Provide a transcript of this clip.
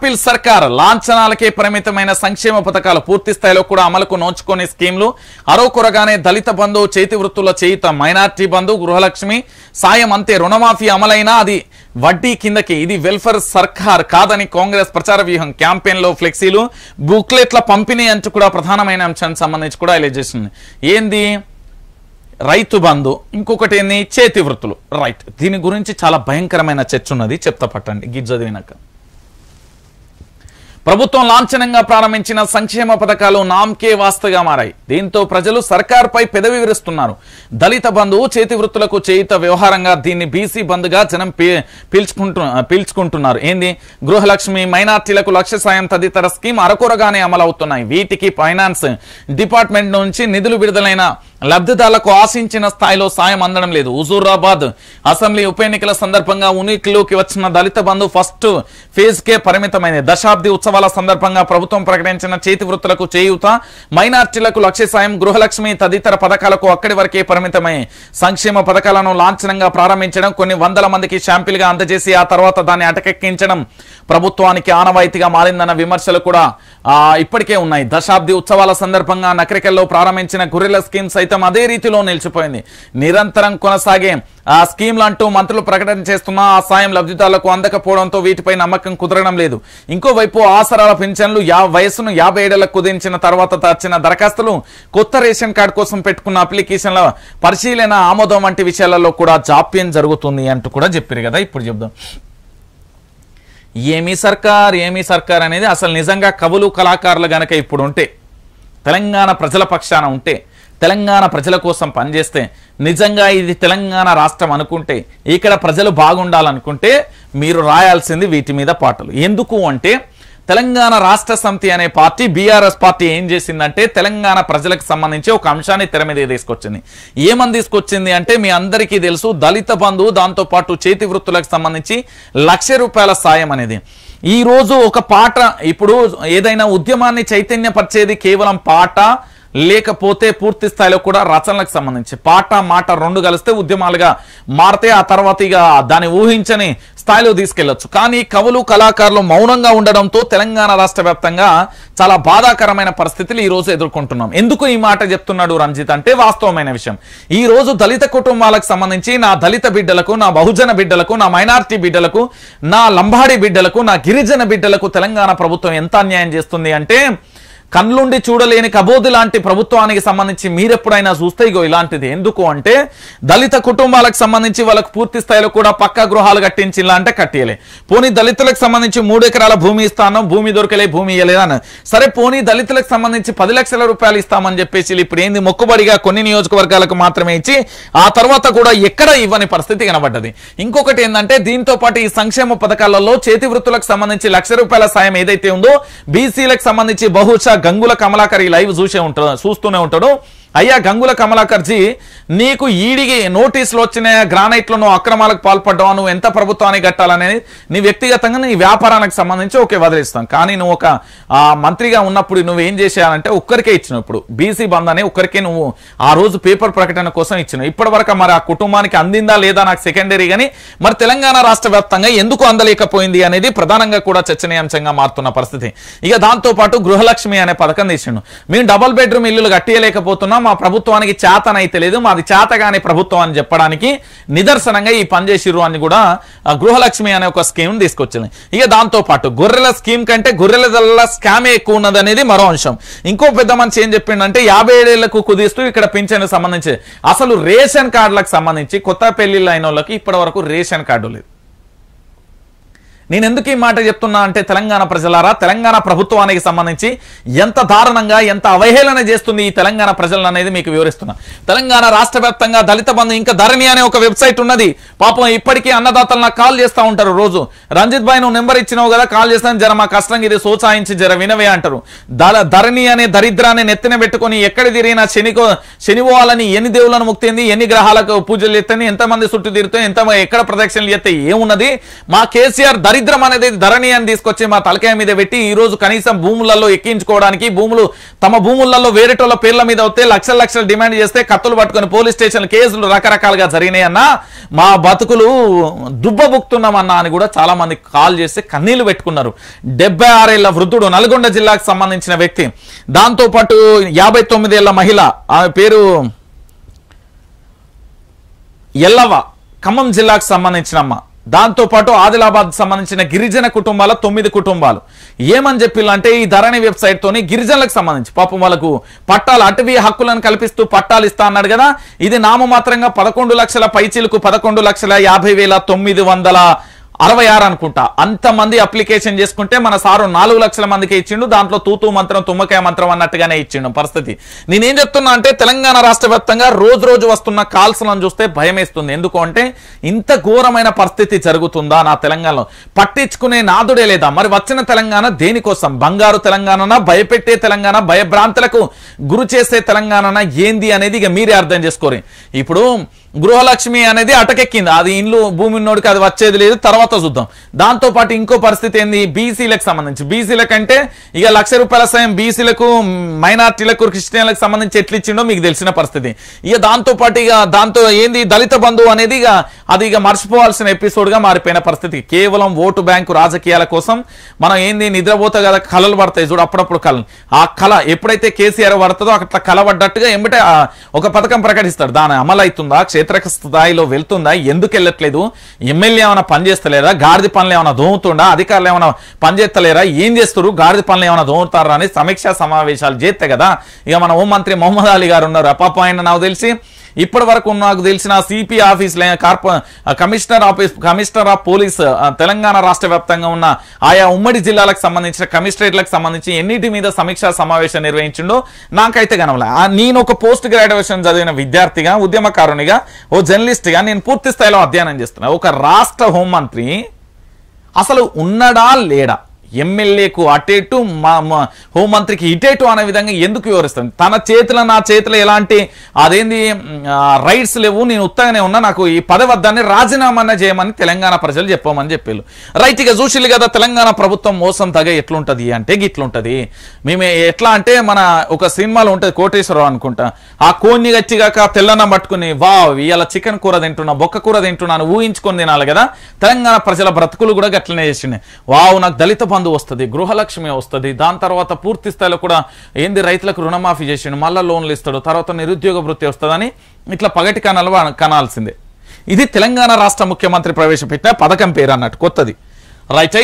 ఆర్పీల్ సర్కార్ లాంఛనాలకే పరిమితమైన సంక్షేమ పథకాలు పూర్తి స్థాయిలో కూడా అమలుకు నోచుకునే స్కీమ్లు అరోకొరగానే దళిత బంధు చేతి వృత్తుల చేయుత మైనార్టీ బంధు గృహలక్ష్మి సాయం అంతే రుణమాఫీ అమలైనా అది వడ్డీ కిందకి ఇది వెల్ఫేర్ సర్కార్ కాదని కాంగ్రెస్ ప్రచార వ్యూహం క్యాంపెయిన్ లో ఫ్లెక్సీలు బుక్లెట్ల పంపిణీ అంటూ కూడా ప్రధానమైన అంశానికి సంబంధించి కూడా ఇలా చేసింది ఏంది రైతు బంధు ఇంకొకటి ఏంది చేతి వృత్తులు రైట్ దీని గురించి చాలా భయంకరమైన చర్చ ఉన్నది చెప్తా పట్టండి గిజ్జ చదివినాక ప్రభుత్వం లాంఛనంగా ప్రారంభించిన సంక్షేమ పథకాలు నామ్కే వాస్తగా మారాయి దీంతో ప్రజలు సర్కార్పై పెదవి విరుస్తున్నారు దళిత బంధువు చేతి వృత్తులకు చేయిత వ్యవహారంగా దీన్ని బీసీ బంద్గా జనం పీల్చుకుంటు పీల్చుకుంటున్నారు ఏంది గృహలక్ష్మి మైనార్టీలకు లక్ష్య సాయం తదితర స్కీమ్ అరకొరగానే అమలవుతున్నాయి వీటికి ఫైనాన్స్ డిపార్ట్మెంట్ నుంచి నిధులు విడుదలైన లబ్ధిదారులకు ఆశించిన స్థాయిలో సాయం అందడం లేదు హుజూరాబాద్ అసెంబ్లీ ఉప ఎన్నికల సందర్భంగా ఉనికిలోకి వచ్చిన దళిత బంధు ఫస్ట్ ఫేజ్కే పరిమితమైంది దశాబ్ది ఉత్సవ వార్షికోత్సవాల సందర్భంగా ప్రభుత్వం ప్రకటించిన చేతి వృత్తులకు చేయూత మైనార్టీలకు లక్ష్య సాయం గృహలక్ష్మి తదితర పథకాలకు అక్కడి వరకే పరిమితమై సంక్షేమ పథకాలను లాంఛనంగా ప్రారంభించడం కొన్ని వందల మందికి షాంపిల్గా అందజేసి ఆ తర్వాత దాన్ని అటకెక్కించడం ప్రభుత్వానికి ఆనవాయితీగా మారిందన్న విమర్శలు కూడా ఇప్పటికే ఉన్నాయి దశాబ్ది ఉత్సవాల సందర్భంగా నకరికల్లో ప్రారంభించిన గుర్రెల స్కీమ్ సైతం అదే రీతిలో నిలిచిపోయింది నిరంతరం కొనసాగే ఆ స్కీమ్లు అంటూ మంత్రులు ప్రకటన చేస్తున్నా ఆ సాయం లబ్ధిదారులకు అందకపోవడంతో వీటిపై నమ్మకం కుదరడం లేదు ఇంకోవైపు ఆ సంవత్సరాల పింఛన్లు యా వయసును యాభై ఏడేళ్లకు కుదించిన తర్వాత తర్చిన దరఖాస్తులు కొత్త రేషన్ కార్డు కోసం పెట్టుకున్న అప్లికేషన్ల పరిశీలన ఆమోదం వంటి విషయాలలో కూడా జాప్యం జరుగుతుంది అంటూ కూడా చెప్పారు కదా ఇప్పుడు చెప్దాం ఏమీ సర్కార్ ఏమీ సర్కార్ అనేది అసలు నిజంగా కవులు కళాకారులు గనక ఇప్పుడు ఉంటే తెలంగాణ ప్రజల పక్షాన ఉంటే తెలంగాణ ప్రజల కోసం పనిచేస్తే నిజంగా ఇది తెలంగాణ రాష్ట్రం అనుకుంటే ఇక్కడ ప్రజలు బాగుండాలనుకుంటే మీరు రాయాల్సింది వీటి మీద పాటలు ఎందుకు అంటే తెలంగాణ రాష్ట్ర సమితి అనే పార్టీ బీఆర్ఎస్ పార్టీ ఏం చేసిందంటే తెలంగాణ ప్రజలకు సంబంధించి ఒక అంశాన్ని తెర మీద తీసుకొచ్చింది ఏమని తీసుకొచ్చింది అంటే మీ అందరికీ తెలుసు దళిత బంధువు దాంతోపాటు చేతి వృత్తులకు సంబంధించి లక్ష రూపాయల సాయం అనేది ఈ రోజు ఒక పాట ఇప్పుడు ఏదైనా ఉద్యమాన్ని చైతన్యపరిచేది కేవలం పాట లేకపోతే పూర్తి స్థాయిలో కూడా రచనలకు సంబంధించి పాట మాట రెండు కలిస్తే ఉద్యమాలుగా మారితే ఆ తర్వాత ఇక దాన్ని ఊహించని స్థాయిలో తీసుకెళ్లొచ్చు కానీ కవులు కళాకారులు మౌనంగా ఉండడంతో తెలంగాణ రాష్ట్ర చాలా బాధాకరమైన పరిస్థితులు ఈ రోజు ఎదుర్కొంటున్నాం ఎందుకు ఈ మాట చెప్తున్నాడు రంజిత్ అంటే వాస్తవమైన విషయం ఈ రోజు దళిత కుటుంబాలకు సంబంధించి నా దళిత బిడ్డలకు నా బహుజన బిడ్డలకు నా మైనార్టీ బిడ్డలకు నా లంబాడి బిడ్డలకు నా గిరిజన బిడ్డలకు తెలంగాణ ప్రభుత్వం ఎంత అన్యాయం చేస్తుంది అంటే కళ్ళుండి చూడలేని కబోది లాంటి ప్రభుత్వానికి సంబంధించి మీరెప్పుడైనా చూస్తే ఇగో ఇలాంటిది ఎందుకు అంటే దళిత కుటుంబాలకు సంబంధించి వాళ్ళకు పూర్తి స్థాయిలో కూడా పక్కా గృహాలు కట్టించి అంటే కట్టియలే పోనీ దళితులకు సంబంధించి మూడు ఎకరాల భూమి ఇస్తాను భూమి దొరకలే భూమి ఇవ్వలేదని సరే పోనీ దళితులకు సంబంధించి పది లక్షల రూపాయలు ఇస్తామని చెప్పేసి ఇప్పుడు ఏంది మొక్కుబడిగా కొన్ని నియోజకవర్గాలకు మాత్రమే ఇచ్చి ఆ తర్వాత కూడా ఎక్కడ ఇవ్వని పరిస్థితి కనబడ్డది ఇంకొకటి ఏంటంటే దీంతో పాటు ఈ సంక్షేమ పథకాలలో చేతి వృత్తులకు సంబంధించి లక్ష రూపాయల సాయం ఏదైతే ఉందో బీసీలకు సంబంధించి బహుశా గంగుల కమలాకర్ ఈ లైవ్ చూసే ఉంటాడు చూస్తూనే ఉంటాడు అయ్యా గంగుల కమలాకర్జీ నీకు ఈడిగి నోటీసులు వచ్చిన గ్రానైట్లో నువ్వు అక్రమాలకు పాల్పడ్డావు నువ్వు ఎంత ప్రభుత్వానికి కట్టాలనేది నీ వ్యక్తిగతంగా నీ వ్యాపారానికి సంబంధించి ఓకే వదిలేస్తాం కానీ నువ్వు ఒక మంత్రిగా ఉన్నప్పుడు నువ్వు ఏం చేసేయాలంటే ఒక్కరికే ఇచ్చిన ఇప్పుడు బీసీ బంద్ అని ఒక్కరికే నువ్వు ఆ రోజు పేపర్ ప్రకటన కోసం ఇచ్చిన ఇప్పటివరకు మరి ఆ కుటుంబానికి అందిందా లేదా నాకు సెకండరీ కానీ మరి తెలంగాణ రాష్ట్ర ఎందుకు అందలేకపోయింది అనేది ప్రధానంగా కూడా చర్చనీయాంశంగా మారుతున్న పరిస్థితి ఇక దాంతోపాటు గృహలక్ష్మి అనే పథకం తీసిండు మేము డబల్ బెడ్రూమ్ ఇల్లులు కట్టియలేకపోతున్నాం మా ప్రభుత్వానికి చేతనైతే లేదు మాది చేతగాని ప్రభుత్వం అని చెప్పడానికి నిదర్శనంగా ఈ పనిచేసిర్రు అని కూడా గృహలక్ష్మి అనే ఒక స్కీమ్ తీసుకొచ్చింది ఇక దాంతో పాటు గొర్రెల స్కీమ్ కంటే గొర్రెల ధరల స్కామే ఎక్కువ ఉన్నది మరో అంశం ఇంకో పెద్ద మనిషి ఏం చెప్పిండంటే యాభై ఏళ్లకు కుదిస్తూ ఇక్కడ పింఛన్ సంబంధించి అసలు రేషన్ కార్డులకు సంబంధించి కొత్త పెళ్లిళ్ళు అయిన వాళ్ళకి ఇప్పటి రేషన్ కార్డు లేదు నేను ఎందుకు ఈ మాట చెప్తున్నా అంటే తెలంగాణ ప్రజలారా తెలంగాణ ప్రభుత్వానికి సంబంధించి ఎంత దారుణంగా ఎంత అవహేళన చేస్తుంది ఈ తెలంగాణ ప్రజలను అనేది మీకు వివరిస్తున్నా తెలంగాణ రాష్ట్ర దళిత బంధు ఇంకా ధరణి అనే ఒక వెబ్సైట్ ఉన్నది పాపం ఇప్పటికీ అన్నదాతలు నాకు కాల్ చేస్తూ ఉంటారు రోజు రంజిత్ భాయ్ నువ్వు నెంబర్ ఇచ్చినావు కదా కాల్ చేస్తాను జర మా కష్టం ఇది సోచాయించి జర వినవే అంటారు ధరణి అనే దరిద్రాన్ని నెత్తిన పెట్టుకుని ఎక్కడ తిరిగినా శనికో శనివాలని ఎన్ని దేవులను ముక్తింది ఎన్ని గ్రహాలకు పూజలు ఎత్తని ఎంతమంది చుట్టూ తీరుతాయి ఎంత ఎక్కడ ప్రదక్షిణలు చేస్తే ఏమున్నది మా కేసీఆర్ దరి దరిద్రం అనేది ధరణి అని తీసుకొచ్చి మా తలకాయ మీద పెట్టి ఈ రోజు కనీసం భూములలో ఎక్కించుకోవడానికి భూములు తమ భూములలో వేరేటోళ్ళ పేర్ల మీద వస్తే లక్షల లక్షలు డిమాండ్ చేస్తే కత్తులు పట్టుకుని పోలీస్ స్టేషన్ కేసులు రకరకాలుగా జరిగినాయన్నా మా బతుకులు దుబ్బబుక్తున్నామన్నా అని కూడా చాలా మంది కాల్ చేస్తే కన్నీళ్లు పెట్టుకున్నారు డెబ్బై ఆరేళ్ల వృద్ధుడు నల్గొండ జిల్లాకు సంబంధించిన వ్యక్తి దాంతోపాటు యాభై తొమ్మిదేళ్ల మహిళ ఆమె పేరు ఎల్లవ ఖమ్మం జిల్లాకు సంబంధించిన అమ్మ దాంతోపాటు ఆదిలాబాద్ సంబంధించిన గిరిజన కుటుంబాల తొమ్మిది కుటుంబాలు ఏమని చెప్పిల్లంటే ఈ ధరణి వెబ్సైట్తోని గిరిజనులకు సంబంధించి పాపం వాళ్ళకు పట్టాలు అటవీ హక్కులను కల్పిస్తూ పట్టాలు ఇస్తా అన్నాడు కదా ఇది నామమాత్రంగా పదకొండు లక్షల పైచీలకు పదకొండు లక్షల యాభై వేల తొమ్మిది వందల అరవై ఆరు అనుకుంటా అంతమంది అప్లికేషన్ చేసుకుంటే మన సారు నాలుగు లక్షల మందికి ఇచ్చిండు దాంట్లో తూతు మంత్రం తుమ్మకాయ మంత్రం అన్నట్టుగానే ఇచ్చిండు పరిస్థితి నేనేం చెప్తున్నా అంటే తెలంగాణ రాష్ట్ర రోజు రోజు వస్తున్న కాల్స్లను చూస్తే భయమేస్తుంది ఎందుకంటే ఎందుకు అంటే ఇంత ఘోరమైన పరిస్థితి జరుగుతుందా నా తెలంగాణలో పట్టించుకునే నాదుడే లేదా మరి వచ్చిన తెలంగాణ దేనికోసం బంగారు తెలంగాణనా భయపెట్టే తెలంగాణ భయభ్రాంతులకు గురి చేసే తెలంగాణ ఏంది అనేది ఇక మీరే అర్థం చేసుకోరు ఇప్పుడు గృహలక్ష్మి అనేది అటకెక్కింది అది ఇండ్లు భూమి నోడికి అది వచ్చేది లేదు తర్వాత చూద్దాం దాంతో పాటు ఇంకో పరిస్థితి ఏంది బీసీలకు సంబంధించి బీసీలకు అంటే ఇక లక్ష రూపాయల సాయం బీసీలకు మైనార్టీలకు క్రిస్టియన్లకు సంబంధించి ఎట్లిచ్చిండో మీకు తెలిసిన పరిస్థితి ఇక దాంతో పాటు ఇక దాంతో ఏంది దళిత బంధువు అనేది ఇక అది ఇక మర్చిపోవాల్సిన ఎపిసోడ్ గా మారిపోయిన పరిస్థితి కేవలం ఓటు బ్యాంకు రాజకీయాల కోసం మనం ఏంది నిద్రపోతే కదా కళలు పడతాయి చూడు అప్పుడప్పుడు కళలు ఆ కళ ఎప్పుడైతే కేసీఆర్ పడుతుందో అట్లా కళ పడ్డట్టుగా ఒక పథకం ప్రకటిస్తాడు దాని అమలు అవుతుందా క్షేత్రక స్థాయిలో వెళ్తుందా ఎందుకు వెళ్ళట్లేదు ఎమ్మెల్యే ఏమైనా పనిచేస్తలేరా గాడిది పనులు ఏమైనా దోముతుండా అధికారులు ఏమైనా పనిచేస్తలేరా ఏం చేస్తారు గాడిది పనులు ఏమైనా దోముతారా అని సమీక్షా సమావేశాలు చేస్తే కదా ఇక మన హోంమంత్రి మొహమ్మద్ అలీ గారు ఉన్నారు అపాప ఆయన నాకు తెలిసి ఇప్పటి వరకు నాకు తెలిసిన CP office commissioner office commissioner of police Telangana రాష్ట్ర వ్యాప్తంగా ఉన్న ఆయా ఉమ్మడి జిల్లాలకు సంబంధించిన కమిషనరేట్లకు సంబంధించి ఎన్నిటి మీద సమీక్ష సమావేశం నిర్వహించిండో నాకైతే గనవల నేను ఒక పోస్ట్ గ్రాడ్యుయేషన్ చదివిన విద్యార్థిగా ఉద్యమకారునిగా ఓ జర్నలిస్ట్గా నేను పూర్తి స్థాయిలో అధ్యయనం చేస్తున్నా ఒక రాష్ట్ర హోంమంత్రి అసలు ఉన్నడా లేడా ఎమ్మెల్యేకు అటేటు మా హోంమంత్రికి ఇటేటు అనే విధంగా ఎందుకు వివరిస్తుంది తన చేతుల నా చేతిలో ఎలాంటి అదేంది రైట్స్ లేవు నేను ఉత్తగానే ఉన్నా నాకు ఈ పదవద్దాన్ని రాజీనామా చేయమని తెలంగాణ ప్రజలు చెప్పామని చెప్పారు రైట్ ఇక చూసి కదా తెలంగాణ ప్రభుత్వం మోసం తగ ఎట్లుంటుంది అంటే గిట్లుంటుంది మేము ఎట్లా అంటే మన ఒక సినిమాలో ఉంటుంది కోటేశ్వరరావు అనుకుంటా ఆ కోన్ని గట్టిగాక తెల్లన పట్టుకుని వా ఇవాళ చికెన్ కూర తింటున్నా బొక్క కూర తింటున్నాను ఊహించుకొని తినాలి కదా తెలంగాణ ప్రజల బ్రతుకులు కూడా గట్లనే చేసిండే వావ్ నాకు దళిత రైతు వస్తుంది గృహలక్ష్మి వస్తుంది దాని తర్వాత పూర్తి స్థాయిలో కూడా ఏంది రైతులకు రుణమాఫీ చేసిండు మళ్ళీ లోన్లు ఇస్తాడు తర్వాత నిరుద్యోగ వృత్తి వస్తుందని ఇట్లా పగటి కనాలు కనాల్సిందే ఇది తెలంగాణ రాష్ట్ర ముఖ్యమంత్రి ప్రవేశపెట్టిన పథకం పేరు అన్నట్టు కొత్తది రైట్